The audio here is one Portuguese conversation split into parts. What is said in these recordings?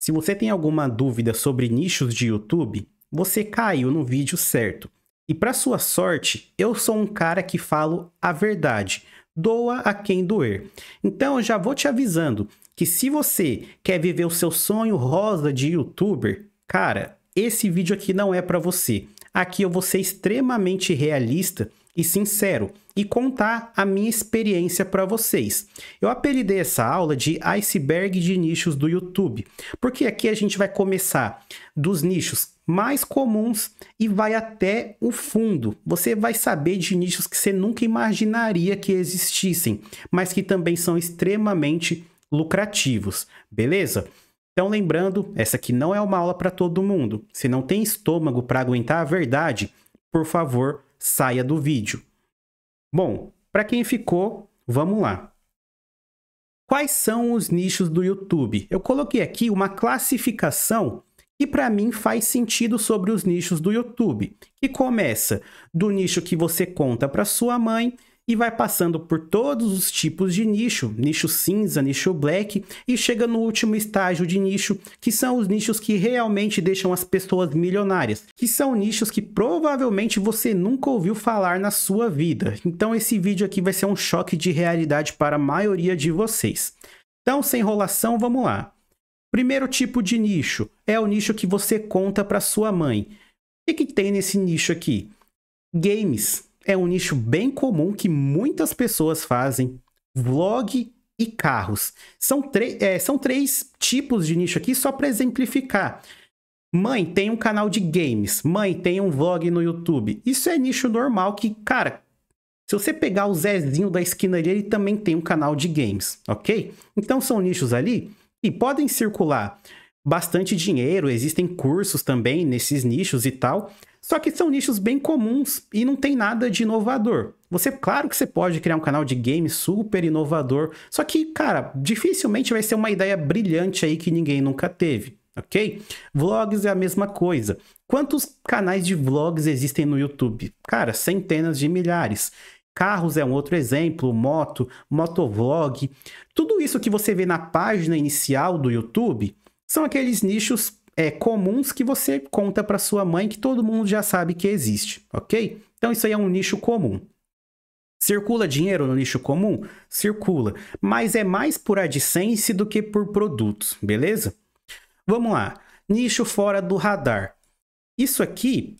Se você tem alguma dúvida sobre nichos de YouTube, você caiu no vídeo certo. E para sua sorte, eu sou um cara que falo a verdade. Doa a quem doer. Então eu já vou te avisando que se você quer viver o seu sonho rosa de youtuber, cara, esse vídeo aqui não é para você. Aqui eu vou ser extremamente realista e sincero e contar a minha experiência para vocês. Eu apelidei essa aula de iceberg de nichos do YouTube, porque aqui a gente vai começar dos nichos mais comuns e vai até o fundo. Você vai saber de nichos que você nunca imaginaria que existissem, mas que também são extremamente lucrativos, beleza? Então, lembrando, essa aqui não é uma aula para todo mundo. Se não tem estômago para aguentar a verdade, por favor, saia do vídeo. Bom, para quem ficou, vamos lá. Quais são os nichos do YouTube? Eu coloquei aqui uma classificação que para mim faz sentido sobre os nichos do YouTube, que começa do nicho que você conta para sua mãe e vai passando por todos os tipos de nicho, nicho cinza, nicho black, e chega no último estágio de nicho, que são os nichos que realmente deixam as pessoas milionárias, que são nichos que provavelmente você nunca ouviu falar na sua vida. Então esse vídeo aqui vai ser um choque de realidade para a maioria de vocês. Então, sem enrolação, vamos lá. Primeiro tipo de nicho é o nicho que você conta para sua mãe. O que, que tem nesse nicho aqui? Games é um nicho bem comum que muitas pessoas fazem: vlog e carros. São, é, são três tipos de nicho aqui, só para exemplificar. Mãe, tem um canal de games. Mãe, tem um vlog no YouTube. Isso é nicho normal que, cara, se você pegar o Zezinho da esquina ali, ele também tem um canal de games, ok? Então são nichos ali e podem circular bastante dinheiro, existem cursos também nesses nichos e tal. Só que são nichos bem comuns e não tem nada de inovador. Você, claro que você pode criar um canal de game super inovador, só que, cara, dificilmente vai ser uma ideia brilhante aí que ninguém nunca teve, ok? Vlogs é a mesma coisa. Quantos canais de vlogs existem no YouTube? Cara, centenas de milhares. Carros é um outro exemplo, moto, motovlog. Tudo isso que você vê na página inicial do YouTube são aqueles nichos é, comuns que você conta para sua mãe que todo mundo já sabe que existe, ok? Então isso aí é um nicho comum. Circula dinheiro no nicho comum? Circula, mas é mais por AdSense do que por produtos, beleza? Vamos lá. Nicho fora do radar. Isso aqui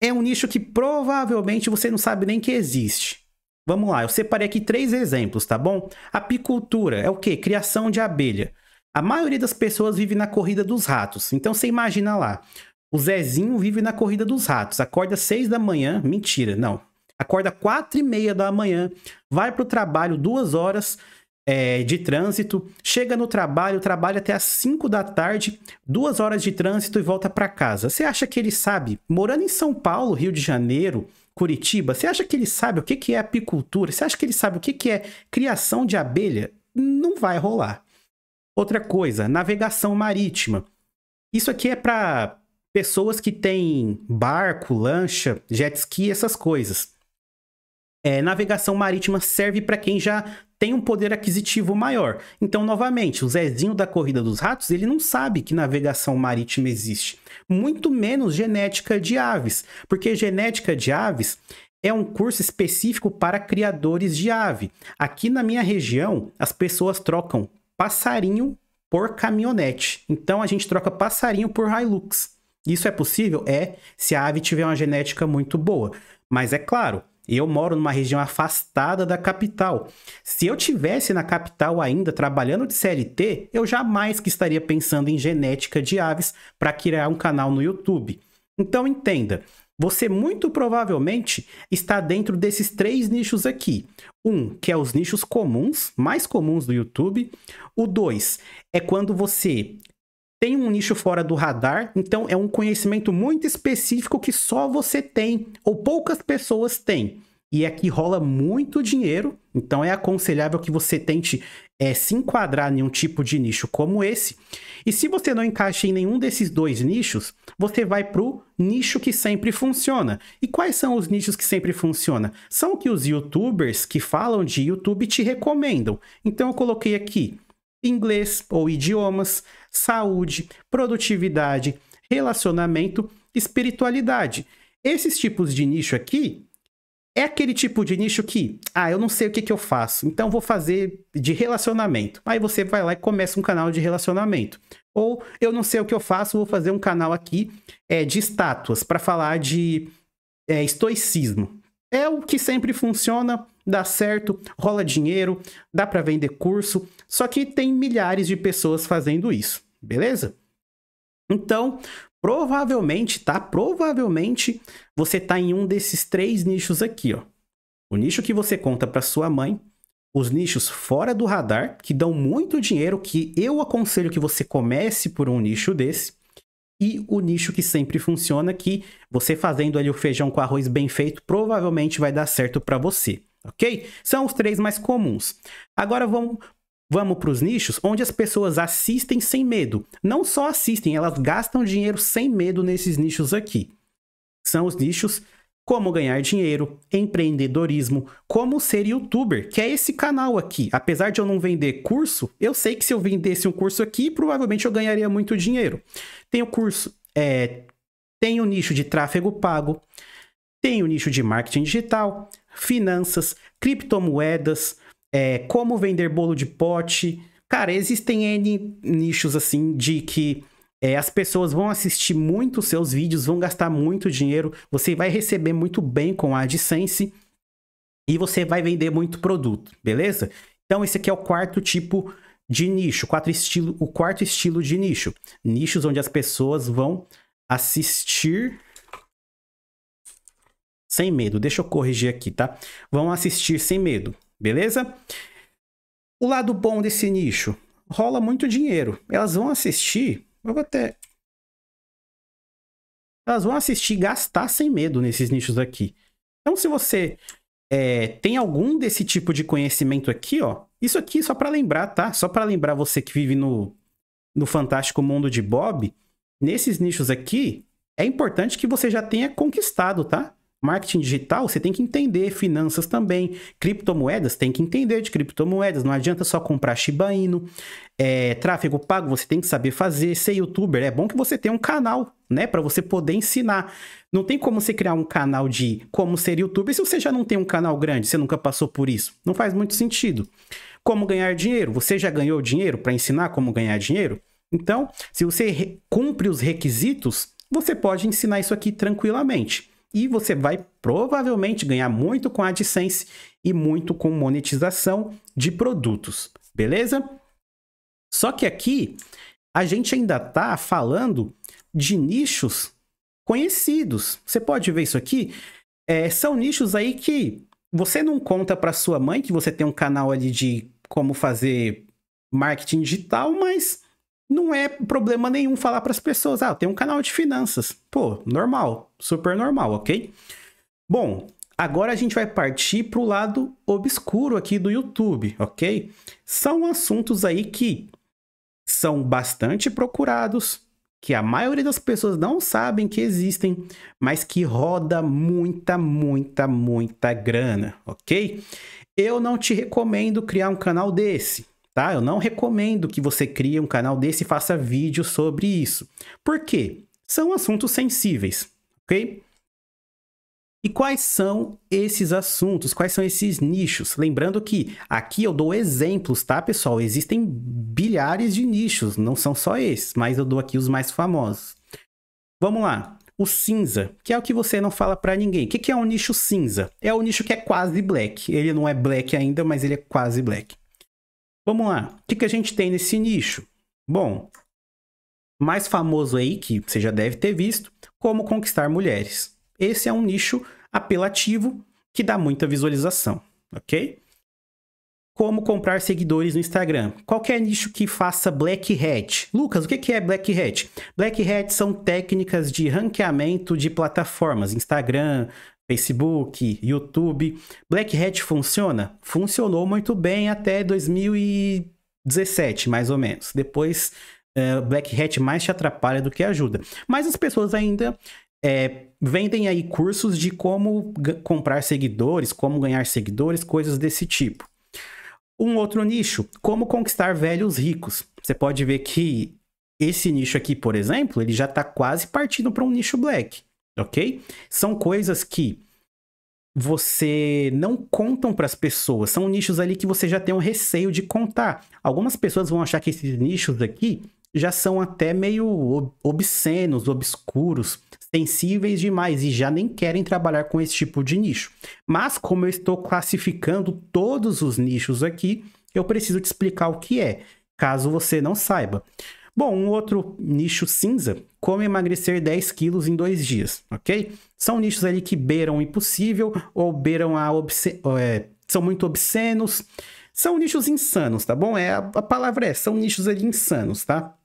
é um nicho que provavelmente você não sabe nem que existe. Vamos lá, eu separei aqui três exemplos, tá bom? Apicultura é o que? Criação de abelha. A maioria das pessoas vive na corrida dos ratos. Então você imagina lá. O Zezinho vive na corrida dos ratos. Acorda seis da manhã. Mentira, não. Acorda quatro e meia da manhã. Vai para o trabalho duas horas é, de trânsito. Chega no trabalho, trabalha até às cinco da tarde. Duas horas de trânsito e volta para casa. Você acha que ele sabe? Morando em São Paulo, Rio de Janeiro, Curitiba, você acha que ele sabe o que é apicultura? Você acha que ele sabe o que é criação de abelha? Não vai rolar. Outra coisa, navegação marítima. Isso aqui é para pessoas que têm barco, lancha, jet ski, essas coisas. É, navegação marítima serve para quem já tem um poder aquisitivo maior. Então, novamente, o Zezinho da Corrida dos Ratos, ele não sabe que navegação marítima existe. Muito menos genética de aves, porque genética de aves é um curso específico para criadores de ave. Aqui na minha região, as pessoas trocam passarinho por caminhonete. Então a gente troca passarinho por Hilux. Isso é possível? É, se a ave tiver uma genética muito boa. Mas é claro, eu moro numa região afastada da capital. Se eu tivesse na capital ainda trabalhando de CLT, eu jamais que estaria pensando em genética de aves para criar um canal no YouTube. Então entenda, você muito provavelmente está dentro desses três nichos aqui. Um, que é os nichos comuns, mais comuns do YouTube. O dois é quando você tem um nicho fora do radar, então é um conhecimento muito específico que só você tem ou poucas pessoas têm. E aqui é rola muito dinheiro, então é aconselhável que você tente é, se enquadrar em um tipo de nicho como esse. E se você não encaixa em nenhum desses dois nichos, você vai para o nicho que sempre funciona. E quais são os nichos que sempre funcionam? São que os youtubers que falam de YouTube te recomendam. Então eu coloquei aqui inglês ou idiomas, saúde, produtividade, relacionamento, espiritualidade. Esses tipos de nicho aqui é aquele tipo de nicho que, ah, eu não sei o que, que eu faço, então vou fazer de relacionamento. Aí você vai lá e começa um canal de relacionamento. Ou eu não sei o que eu faço, vou fazer um canal aqui é, de estátuas para falar de é, estoicismo. É o que sempre funciona, dá certo, rola dinheiro, dá para vender curso, só que tem milhares de pessoas fazendo isso, beleza? Então, provavelmente, tá? Provavelmente você tá em um desses três nichos aqui, ó. O nicho que você conta para sua mãe, os nichos fora do radar, que dão muito dinheiro, que eu aconselho que você comece por um nicho desse, e o nicho que sempre funciona, que você fazendo ali o feijão com arroz bem feito, provavelmente vai dar certo para você, ok? São os três mais comuns. Agora vamos Vamos para os nichos onde as pessoas assistem sem medo. Não só assistem, elas gastam dinheiro sem medo nesses nichos aqui. São os nichos como ganhar dinheiro, empreendedorismo, como ser youtuber, que é esse canal aqui. Apesar de eu não vender curso, eu sei que se eu vendesse um curso aqui, provavelmente eu ganharia muito dinheiro. Tem o curso, é, tem o nicho de tráfego pago, tem o nicho de marketing digital, finanças, criptomoedas, é, como vender bolo de pote. Cara, existem N nichos assim de que é, as pessoas vão assistir muito seus vídeos, vão gastar muito dinheiro, você vai receber muito bem com a AdSense e você vai vender muito produto, beleza? Então esse aqui é o quarto tipo de nicho, quatro estilo, o quarto estilo de nicho. Nichos onde as pessoas vão assistir sem medo. Deixa eu corrigir aqui, tá? Vão assistir sem medo beleza? O lado bom desse nicho, rola muito dinheiro. Elas vão assistir, eu vou até elas vão assistir gastar sem medo nesses nichos aqui. Então, se você é, tem algum desse tipo de conhecimento aqui, ó, isso aqui só para lembrar, tá? Só para lembrar você que vive no, no fantástico mundo de Bob, nesses nichos aqui, é importante que você já tenha conquistado, tá? Marketing digital, você tem que entender. Finanças também. Criptomoedas, tem que entender de criptomoedas. Não adianta só comprar Shiba Inu. É, tráfego pago, você tem que saber fazer. Ser youtuber, é bom que você tenha um canal, né? Para você poder ensinar. Não tem como você criar um canal de como ser youtuber se você já não tem um canal grande, você nunca passou por isso. Não faz muito sentido. Como ganhar dinheiro? Você já ganhou dinheiro para ensinar como ganhar dinheiro? Então, se você cumpre os requisitos, você pode ensinar isso aqui tranquilamente e você vai provavelmente ganhar muito com AdSense e muito com monetização de produtos, beleza? Só que aqui a gente ainda tá falando de nichos conhecidos. Você pode ver isso aqui. É, são nichos aí que você não conta para sua mãe que você tem um canal ali de como fazer marketing digital, mas não é problema nenhum falar para as pessoas, ah, tem um canal de finanças. Pô, normal, super normal, ok? Bom, agora a gente vai partir para o lado obscuro aqui do YouTube, ok? São assuntos aí que são bastante procurados, que a maioria das pessoas não sabem que existem, mas que roda muita, muita, muita grana, ok? Eu não te recomendo criar um canal desse tá? Eu não recomendo que você crie um canal desse e faça vídeo sobre isso. Por quê? São assuntos sensíveis, ok? E quais são esses assuntos? Quais são esses nichos? Lembrando que aqui eu dou exemplos, tá, pessoal? Existem bilhares de nichos, não são só esses, mas eu dou aqui os mais famosos. Vamos lá. O cinza, que é o que você não fala para ninguém. O que, que é um nicho cinza? É o um nicho que é quase black. Ele não é black ainda, mas ele é quase black. Vamos lá. O que, que a gente tem nesse nicho? Bom, mais famoso aí, que você já deve ter visto, como conquistar mulheres. Esse é um nicho apelativo que dá muita visualização, ok? Como comprar seguidores no Instagram. Qualquer é nicho que faça black hat. Lucas, o que é black hat? Black hat são técnicas de ranqueamento de plataformas, Instagram, Facebook, YouTube. Black Hat funciona? Funcionou muito bem até 2017, mais ou menos. Depois, uh, Black Hat mais te atrapalha do que ajuda. Mas as pessoas ainda é, vendem aí cursos de como comprar seguidores, como ganhar seguidores, coisas desse tipo. Um outro nicho, como conquistar velhos ricos. Você pode ver que esse nicho aqui, por exemplo, ele já está quase partindo para um nicho black ok? São coisas que você não contam para as pessoas, são nichos ali que você já tem um receio de contar. Algumas pessoas vão achar que esses nichos aqui já são até meio obscenos, obscuros, sensíveis demais e já nem querem trabalhar com esse tipo de nicho. Mas como eu estou classificando todos os nichos aqui, eu preciso te explicar o que é, caso você não saiba. Bom, um outro nicho cinza, como emagrecer 10 quilos em dois dias, ok? São nichos ali que beiram o impossível ou beiram a É, são muito obscenos. São nichos insanos, tá bom? É, a palavra é, são nichos ali insanos, tá?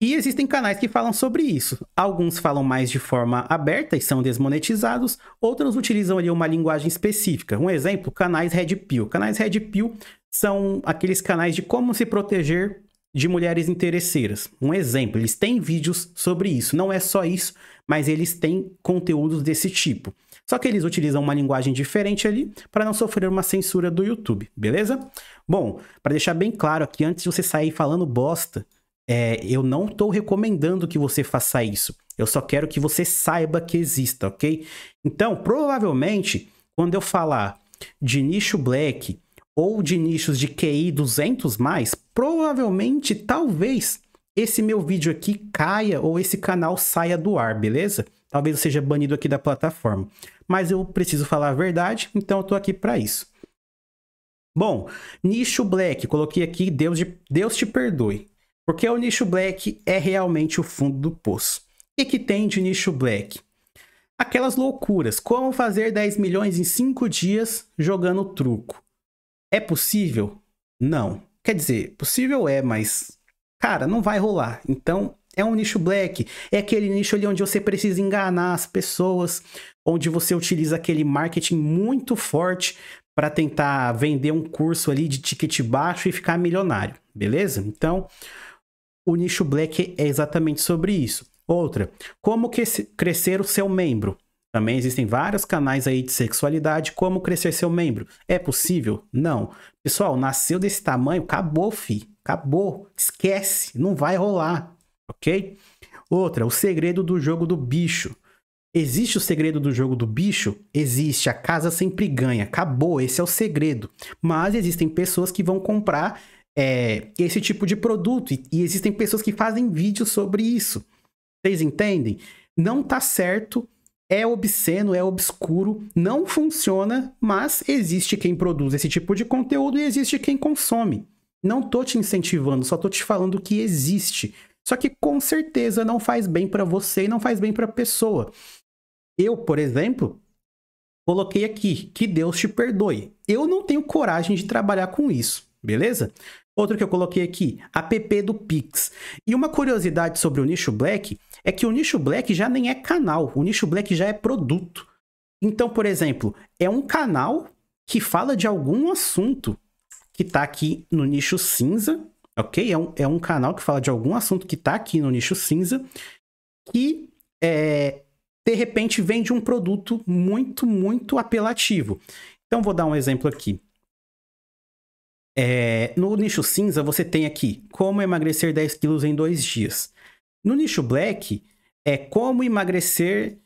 E existem canais que falam sobre isso. Alguns falam mais de forma aberta e são desmonetizados, outros utilizam ali uma linguagem específica. Um exemplo, canais Red Pill. Canais Red Pill são aqueles canais de como se proteger de mulheres interesseiras. Um exemplo, eles têm vídeos sobre isso. Não é só isso, mas eles têm conteúdos desse tipo. Só que eles utilizam uma linguagem diferente ali para não sofrer uma censura do YouTube, beleza? Bom, para deixar bem claro aqui, antes de você sair falando bosta, é, eu não estou recomendando que você faça isso. Eu só quero que você saiba que exista, ok? Então, provavelmente, quando eu falar de nicho black, ou de nichos de QI 200 mais, provavelmente, talvez, esse meu vídeo aqui caia ou esse canal saia do ar, beleza? Talvez eu seja banido aqui da plataforma. Mas eu preciso falar a verdade, então eu tô aqui para isso. Bom, nicho black, coloquei aqui Deus, de, Deus te perdoe. Porque o nicho black é realmente o fundo do poço. O que tem de nicho black? Aquelas loucuras, como fazer 10 milhões em 5 dias jogando truco. É possível? Não. Quer dizer, possível é, mas cara, não vai rolar. Então, é um nicho black, é aquele nicho ali onde você precisa enganar as pessoas, onde você utiliza aquele marketing muito forte para tentar vender um curso ali de ticket baixo e ficar milionário, beleza? Então, o nicho black é exatamente sobre isso. Outra, como que crescer o seu membro? Também existem vários canais aí de sexualidade, como crescer seu membro. É possível? Não. Pessoal, nasceu desse tamanho, acabou, fi. Acabou. Esquece, não vai rolar, ok? Outra, o segredo do jogo do bicho. Existe o segredo do jogo do bicho? Existe, a casa sempre ganha. Acabou, esse é o segredo. Mas existem pessoas que vão comprar é, esse tipo de produto e, e existem pessoas que fazem vídeos sobre isso. Vocês entendem? Não tá certo é obsceno, é obscuro, não funciona, mas existe quem produz esse tipo de conteúdo e existe quem consome. Não tô te incentivando, só tô te falando que existe. Só que com certeza não faz bem para você e não faz bem para a pessoa. Eu, por exemplo, coloquei aqui que Deus te perdoe. Eu não tenho coragem de trabalhar com isso, beleza? Outro que eu coloquei aqui, app do Pix. E uma curiosidade sobre o nicho black é que o nicho black já nem é canal, o nicho black já é produto. Então, por exemplo, é um canal que fala de algum assunto que está aqui no nicho cinza, ok? É um, é um canal que fala de algum assunto que está aqui no nicho cinza, que é, de repente vende um produto muito, muito apelativo. Então, vou dar um exemplo aqui. É, no nicho cinza, você tem aqui como emagrecer 10 quilos em dois dias. No nicho black, é como emagrecer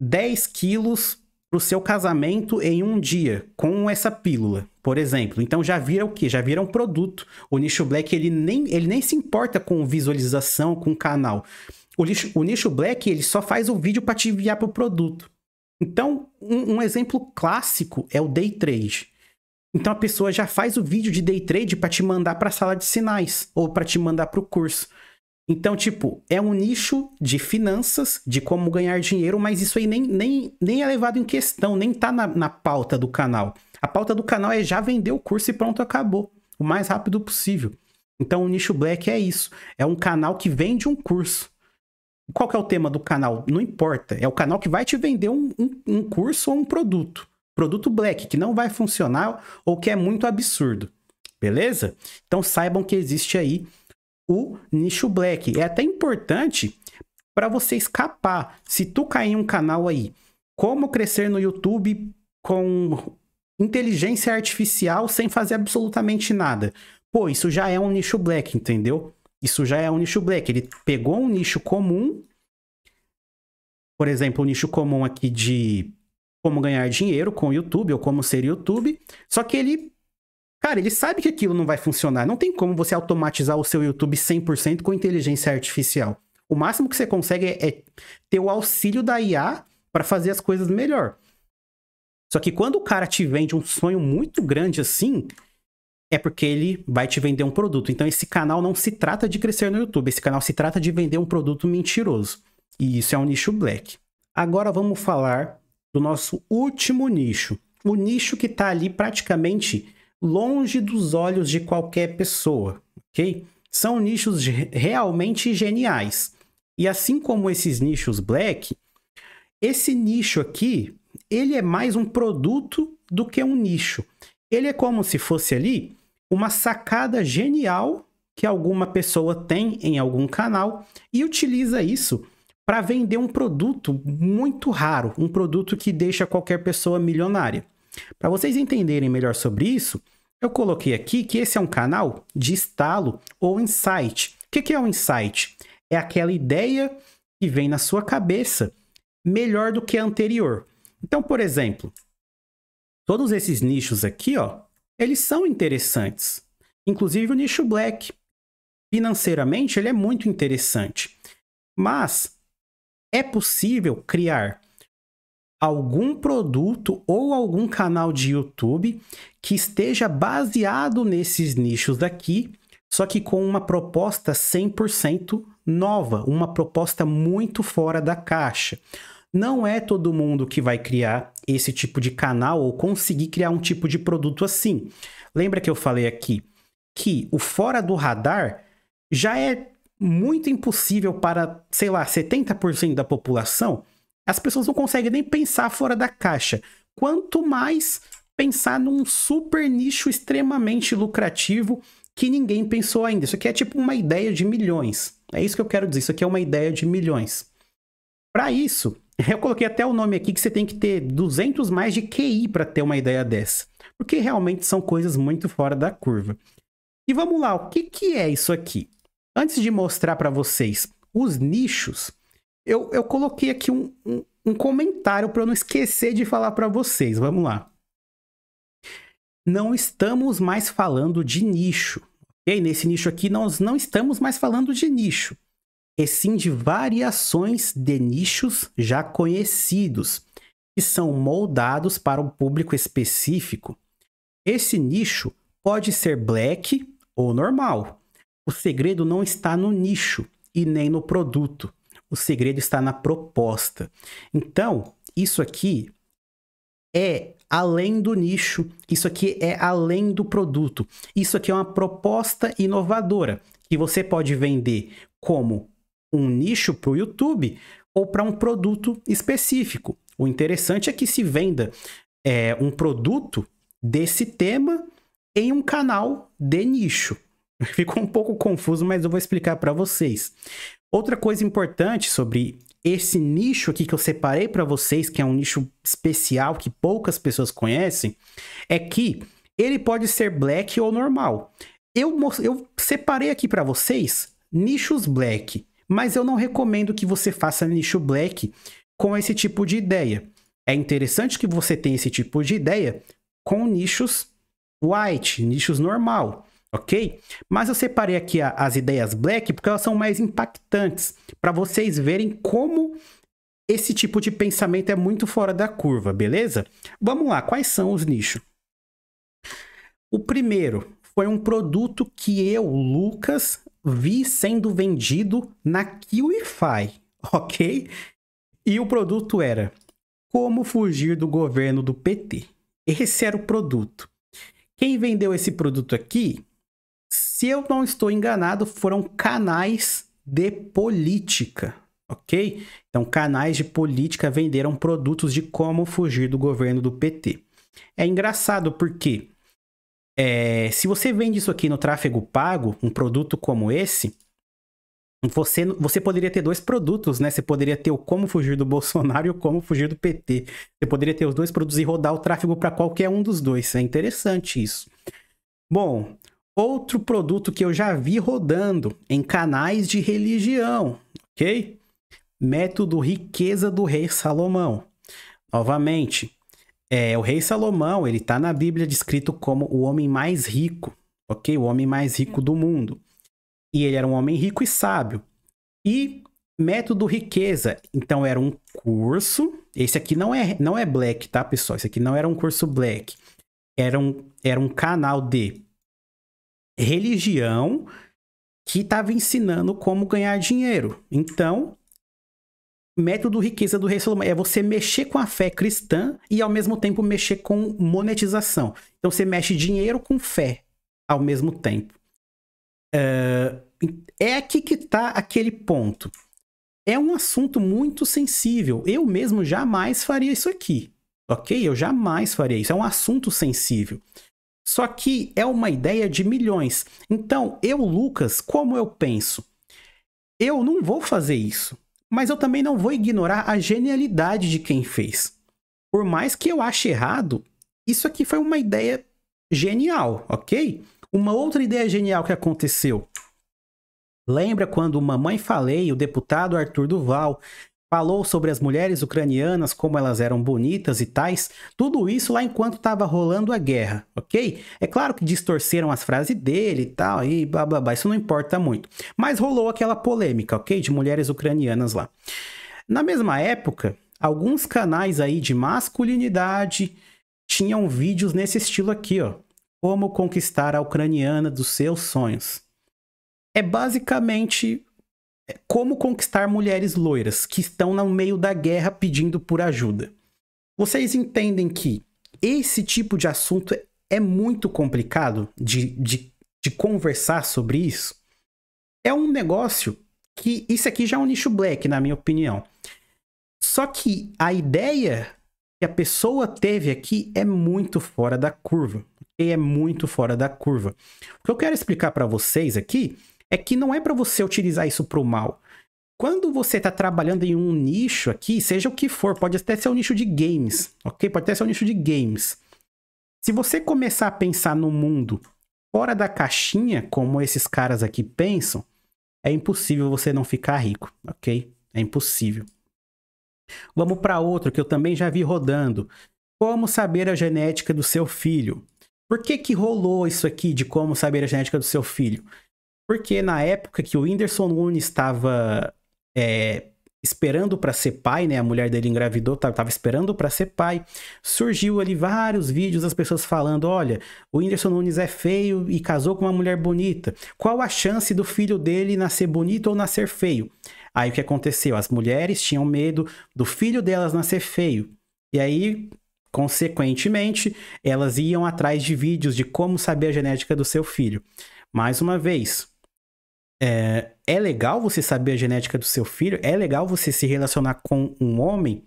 10 quilos para o seu casamento em um dia, com essa pílula, por exemplo. Então já vira o que? Já vira um produto. O nicho black ele nem, ele nem se importa com visualização, com canal. O, lixo, o nicho black ele só faz o vídeo para te enviar para o produto. Então, um, um exemplo clássico é o day trade. Então a pessoa já faz o vídeo de day trade para te mandar para a sala de sinais ou para te mandar para o curso. Então, tipo, é um nicho de finanças, de como ganhar dinheiro, mas isso aí nem, nem, nem é levado em questão, nem tá na, na pauta do canal. A pauta do canal é já vender o curso e pronto, acabou. O mais rápido possível. Então, o nicho black é isso. É um canal que vende um curso. Qual que é o tema do canal? Não importa. É o canal que vai te vender um, um, um curso ou um produto produto black que não vai funcionar ou que é muito absurdo. Beleza? Então saibam que existe aí o nicho black. É até importante para você escapar. Se tu cair em um canal aí, como crescer no YouTube com inteligência artificial sem fazer absolutamente nada. Pô, isso já é um nicho black, entendeu? Isso já é um nicho black. Ele pegou um nicho comum, por exemplo, o um nicho comum aqui de como ganhar dinheiro com o YouTube ou como ser YouTube. Só que ele, cara, ele sabe que aquilo não vai funcionar. Não tem como você automatizar o seu YouTube 100% com inteligência artificial. O máximo que você consegue é, é ter o auxílio da IA para fazer as coisas melhor. Só que quando o cara te vende um sonho muito grande assim, é porque ele vai te vender um produto. Então esse canal não se trata de crescer no YouTube, esse canal se trata de vender um produto mentiroso. E isso é um nicho black. Agora vamos falar do nosso último nicho. O nicho que está ali praticamente longe dos olhos de qualquer pessoa, ok? São nichos realmente geniais. E assim como esses nichos black, esse nicho aqui, ele é mais um produto do que um nicho. Ele é como se fosse ali uma sacada genial que alguma pessoa tem em algum canal e utiliza isso para vender um produto muito raro, um produto que deixa qualquer pessoa milionária. Para vocês entenderem melhor sobre isso, eu coloquei aqui que esse é um canal de estalo ou insight. O que é um insight? É aquela ideia que vem na sua cabeça melhor do que a anterior. Então, por exemplo, todos esses nichos aqui, ó, eles são interessantes. Inclusive o nicho black. Financeiramente, ele é muito interessante. Mas é possível criar algum produto ou algum canal de YouTube que esteja baseado nesses nichos daqui, só que com uma proposta 100% nova, uma proposta muito fora da caixa. Não é todo mundo que vai criar esse tipo de canal ou conseguir criar um tipo de produto assim. Lembra que eu falei aqui que o fora do radar já é muito impossível para, sei lá, 70% da população, as pessoas não conseguem nem pensar fora da caixa. Quanto mais pensar num super nicho extremamente lucrativo que ninguém pensou ainda. Isso aqui é tipo uma ideia de milhões. É isso que eu quero dizer. Isso aqui é uma ideia de milhões. Para isso, eu coloquei até o nome aqui que você tem que ter 200 mais de QI para ter uma ideia dessa. Porque realmente são coisas muito fora da curva. E vamos lá, o que, que é isso aqui? Antes de mostrar para vocês os nichos, eu, eu coloquei aqui um, um, um comentário para eu não esquecer de falar para vocês. Vamos lá. Não estamos mais falando de nicho. Ok? Nesse nicho aqui, nós não estamos mais falando de nicho, e sim de variações de nichos já conhecidos, que são moldados para um público específico. Esse nicho pode ser black ou normal, o segredo não está no nicho e nem no produto. O segredo está na proposta. Então, isso aqui é além do nicho, isso aqui é além do produto. Isso aqui é uma proposta inovadora que você pode vender como um nicho para o YouTube ou para um produto específico. O interessante é que se venda é, um produto desse tema em um canal de nicho. Ficou um pouco confuso, mas eu vou explicar para vocês. Outra coisa importante sobre esse nicho aqui que eu separei para vocês, que é um nicho especial que poucas pessoas conhecem, é que ele pode ser black ou normal. Eu, eu separei aqui para vocês nichos black, mas eu não recomendo que você faça nicho black com esse tipo de ideia. É interessante que você tenha esse tipo de ideia com nichos white, nichos normal ok? Mas eu separei aqui a, as ideias black porque elas são mais impactantes, para vocês verem como esse tipo de pensamento é muito fora da curva, beleza? Vamos lá, quais são os nichos? O primeiro foi um produto que eu, Lucas, vi sendo vendido na QIFI, ok? E o produto era Como Fugir do Governo do PT. Esse era o produto. Quem vendeu esse produto aqui se eu não estou enganado, foram canais de política, ok? Então, canais de política venderam produtos de como fugir do governo do PT. É engraçado porque é, se você vende isso aqui no tráfego pago, um produto como esse, você, você poderia ter dois produtos, né? Você poderia ter o Como Fugir do Bolsonaro e o Como Fugir do PT. Você poderia ter os dois produtos e rodar o tráfego para qualquer um dos dois. É interessante isso. Bom, Outro produto que eu já vi rodando em canais de religião, ok? Método riqueza do rei Salomão. Novamente, é, o rei Salomão ele está na Bíblia descrito como o homem mais rico, ok? O homem mais rico do mundo. E ele era um homem rico e sábio. E método riqueza, então era um curso. Esse aqui não é não é black, tá, pessoal? Esse aqui não era um curso black. Era um, era um canal de religião que estava ensinando como ganhar dinheiro. Então, método riqueza do rei Salomão é você mexer com a fé cristã e ao mesmo tempo mexer com monetização. Então você mexe dinheiro com fé ao mesmo tempo. é, é aqui que está aquele ponto. É um assunto muito sensível. Eu mesmo jamais faria isso aqui, ok? Eu jamais faria isso. É um assunto sensível. Só que é uma ideia de milhões. Então, eu, Lucas, como eu penso? Eu não vou fazer isso, mas eu também não vou ignorar a genialidade de quem fez. Por mais que eu ache errado, isso aqui foi uma ideia genial, ok? Uma outra ideia genial que aconteceu. Lembra quando o Mamãe Falei, o deputado Arthur Duval, falou sobre as mulheres ucranianas, como elas eram bonitas e tais, tudo isso lá enquanto estava rolando a guerra, ok? É claro que distorceram as frases dele e tal, e blá blá blá, isso não importa muito. Mas rolou aquela polêmica, ok? De mulheres ucranianas lá. Na mesma época, alguns canais aí de masculinidade tinham vídeos nesse estilo aqui, ó. Como conquistar a ucraniana dos seus sonhos. É basicamente é, como conquistar mulheres loiras que estão no meio da guerra pedindo por ajuda. Vocês entendem que esse tipo de assunto é muito complicado de, de, de conversar sobre isso? É um negócio que isso aqui já é um nicho black, na minha opinião. Só que a ideia que a pessoa teve aqui é muito fora da curva. É muito fora da curva. O que eu quero explicar para vocês aqui é que não é para você utilizar isso para o mal. Quando você está trabalhando em um nicho aqui, seja o que for, pode até ser um nicho de games, ok? Pode até ser um nicho de games. Se você começar a pensar no mundo fora da caixinha, como esses caras aqui pensam, é impossível você não ficar rico, ok? É impossível. Vamos para outro que eu também já vi rodando. Como saber a genética do seu filho? Por que, que rolou isso aqui de como saber a genética do seu filho? Porque na época que o Whindersson Nunes estava é, esperando para ser pai, né? A mulher dele engravidou, estava esperando para ser pai. Surgiu ali vários vídeos das pessoas falando: olha, o Whindersson Nunes é feio e casou com uma mulher bonita. Qual a chance do filho dele nascer bonito ou nascer feio? Aí o que aconteceu? As mulheres tinham medo do filho delas nascer feio. E aí, consequentemente, elas iam atrás de vídeos de como saber a genética do seu filho. Mais uma vez, é, é legal você saber a genética do seu filho? É legal você se relacionar com um homem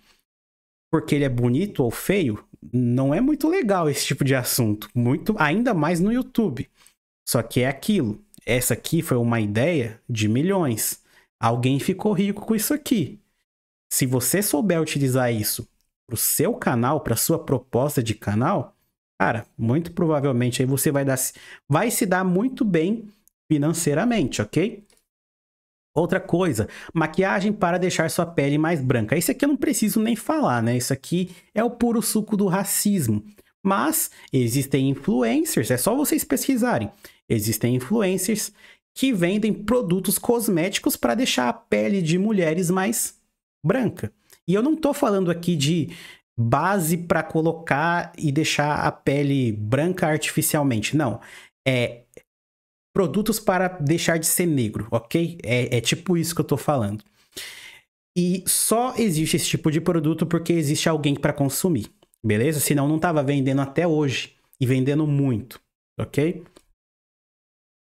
porque ele é bonito ou feio? Não é muito legal esse tipo de assunto, muito ainda mais no YouTube. Só que é aquilo. Essa aqui foi uma ideia de milhões. Alguém ficou rico com isso aqui. Se você souber utilizar isso pro seu canal, para sua proposta de canal, cara, muito provavelmente aí você vai dar vai se dar muito bem financeiramente, ok? Outra coisa, maquiagem para deixar sua pele mais branca. Isso aqui eu não preciso nem falar, né? Isso aqui é o puro suco do racismo. Mas existem influencers, é só vocês pesquisarem. Existem influencers que vendem produtos cosméticos para deixar a pele de mulheres mais branca. E eu não estou falando aqui de base para colocar e deixar a pele branca artificialmente, não. É produtos para deixar de ser negro, ok? É, é tipo isso que eu tô falando. E só existe esse tipo de produto porque existe alguém para consumir, beleza? Senão não estava vendendo até hoje e vendendo muito, ok?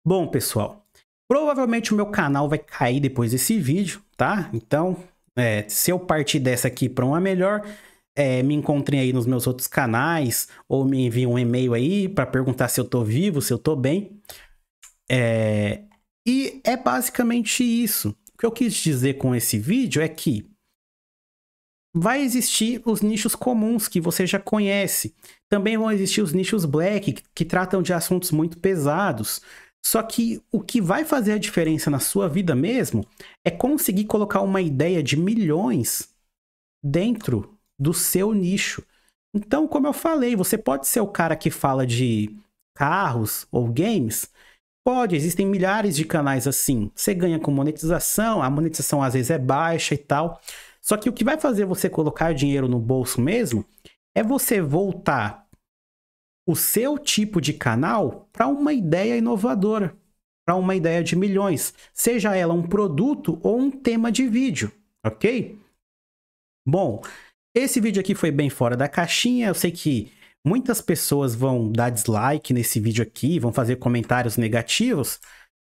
Bom, pessoal, provavelmente o meu canal vai cair depois desse vídeo, tá? Então, é, se eu partir dessa aqui para uma melhor, é, me encontrem aí nos meus outros canais ou me enviem um e-mail aí para perguntar se eu tô vivo, se eu tô bem. É, e é basicamente isso. O que eu quis dizer com esse vídeo é que vai existir os nichos comuns que você já conhece. Também vão existir os nichos black, que, que tratam de assuntos muito pesados. Só que o que vai fazer a diferença na sua vida mesmo é conseguir colocar uma ideia de milhões dentro do seu nicho. Então, como eu falei, você pode ser o cara que fala de carros ou games, Pode, existem milhares de canais assim. Você ganha com monetização, a monetização às vezes é baixa e tal. Só que o que vai fazer você colocar dinheiro no bolso mesmo é você voltar o seu tipo de canal para uma ideia inovadora, para uma ideia de milhões, seja ela um produto ou um tema de vídeo, ok? Bom, esse vídeo aqui foi bem fora da caixinha, eu sei que Muitas pessoas vão dar dislike nesse vídeo aqui, vão fazer comentários negativos,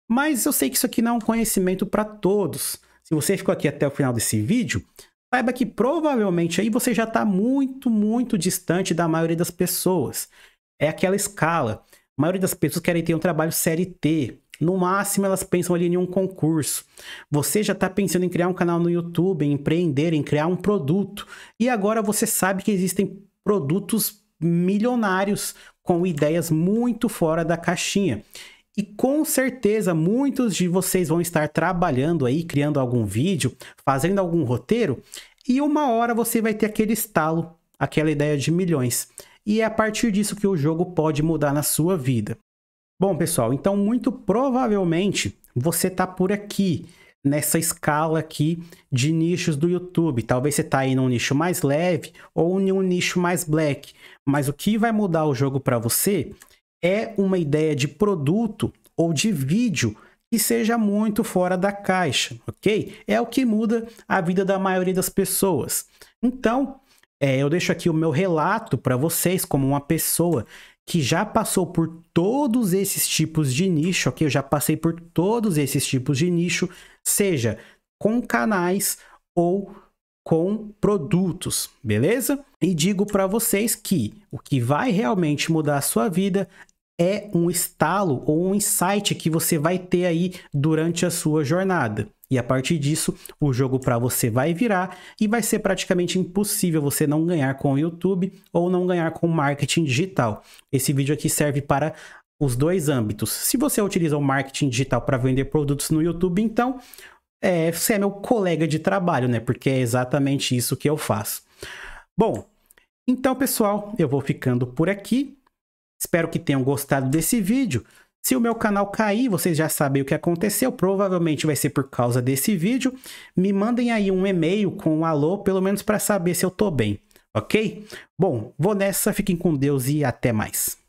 mas eu sei que isso aqui não é um conhecimento para todos. Se você ficou aqui até o final desse vídeo, saiba que provavelmente aí você já está muito, muito distante da maioria das pessoas. É aquela escala. A maioria das pessoas querem ter um trabalho série T, No máximo, elas pensam ali em um concurso. Você já está pensando em criar um canal no YouTube, em empreender, em criar um produto. E agora você sabe que existem produtos milionários com ideias muito fora da caixinha. E com certeza muitos de vocês vão estar trabalhando aí, criando algum vídeo, fazendo algum roteiro, e uma hora você vai ter aquele estalo, aquela ideia de milhões. E é a partir disso que o jogo pode mudar na sua vida. Bom, pessoal, então muito provavelmente você está por aqui nessa escala aqui de nichos do YouTube. Talvez você está aí num nicho mais leve ou em um nicho mais black, mas o que vai mudar o jogo para você é uma ideia de produto ou de vídeo que seja muito fora da caixa, ok? É o que muda a vida da maioria das pessoas. Então, é, eu deixo aqui o meu relato para vocês como uma pessoa que já passou por todos esses tipos de nicho, ok? Eu já passei por todos esses tipos de nicho, seja com canais ou com produtos, beleza? E digo para vocês que o que vai realmente mudar a sua vida é um estalo ou um insight que você vai ter aí durante a sua jornada. E a partir disso, o jogo para você vai virar e vai ser praticamente impossível você não ganhar com o YouTube ou não ganhar com marketing digital. Esse vídeo aqui serve para os dois âmbitos. Se você utiliza o marketing digital para vender produtos no YouTube, então é, você é meu colega de trabalho, né? Porque é exatamente isso que eu faço. Bom, então pessoal, eu vou ficando por aqui. Espero que tenham gostado desse vídeo. Se o meu canal cair, vocês já sabem o que aconteceu, provavelmente vai ser por causa desse vídeo. Me mandem aí um e-mail com um alô, pelo menos para saber se eu tô bem, ok? Bom, vou nessa, fiquem com Deus e até mais.